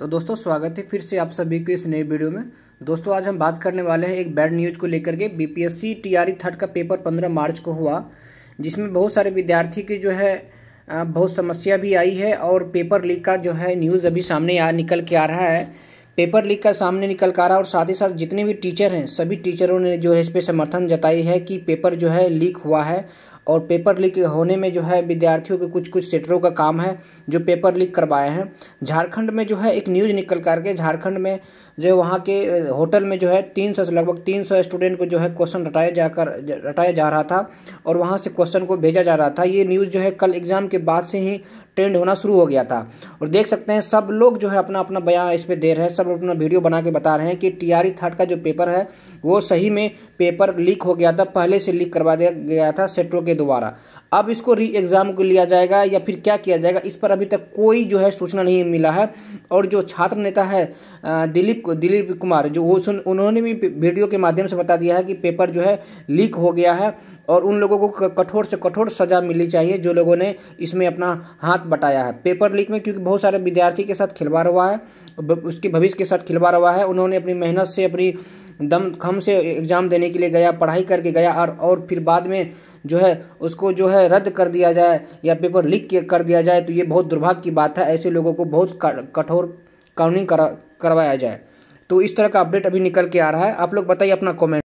तो दोस्तों स्वागत है फिर से आप सभी को इस नए वीडियो में दोस्तों आज हम बात करने वाले हैं एक बैड न्यूज़ को लेकर के बीपीएससी टीआरई थर्ड का पेपर 15 मार्च को हुआ जिसमें बहुत सारे विद्यार्थी की जो है बहुत समस्या भी आई है और पेपर लीक का जो है न्यूज़ अभी सामने आ निकल के आ रहा है पेपर लीक का सामने निकल कर आ रहा है और साथ ही साथ जितने भी टीचर हैं सभी टीचरों ने जो है इस पर समर्थन जताई है कि पेपर जो है लीक हुआ है और पेपर लीक होने में जो है विद्यार्थियों के कुछ कुछ सेटरों का काम है जो पेपर लीक करवाए हैं झारखंड में जो है एक न्यूज़ निकल करके झारखंड में जो वहाँ के होटल में जो है तीन सौ लगभग तीन सौ स्टूडेंट को जो है क्वेश्चन रटाया जाकर रटाया जा रहा था और वहाँ से क्वेश्चन को भेजा जा रहा था ये न्यूज़ जो है कल एग्ज़ाम के बाद से ही ट्रेंड होना शुरू हो गया था और देख सकते हैं सब लोग जो है अपना अपना बयान इस पर दे रहे हैं सब अपना वीडियो बना के बता रहे हैं कि टी आर थर्ड का जो पेपर है वो सही में पेपर लीक हो गया था पहले से लीक करवा दिया गया था सेटरों के द्वारा अब इसको री एग्ज़ाम को लिया जाएगा या फिर क्या किया जाएगा इस पर अभी तक कोई जो है सूचना नहीं मिला है और जो छात्र नेता है दिलीप दिलीप कुमार जो वो सुन उन्होंने भी वीडियो के माध्यम से बता दिया है कि पेपर जो है लीक हो गया है और उन लोगों को कठोर से कठोर सज़ा मिलनी चाहिए जो लोगों ने इसमें अपना हाथ बटाया है पेपर लीक में क्योंकि बहुत सारे विद्यार्थी के साथ खिलवाड़ हुआ है उसके भविष्य के साथ खिलवाड़ हुआ है उन्होंने अपनी मेहनत से अपनी दम खम से एग्ज़ाम देने के लिए गया पढ़ाई करके गया और और फिर बाद में जो है उसको जो है रद्द कर दिया जाए या पेपर लीक कर दिया जाए तो ये बहुत दुर्भाग्य की बात है ऐसे लोगों को बहुत कठोर कानूनी करवाया जाए तो इस तरह का अपडेट अभी निकल के आ रहा है आप लोग बताइए अपना कॉमेंट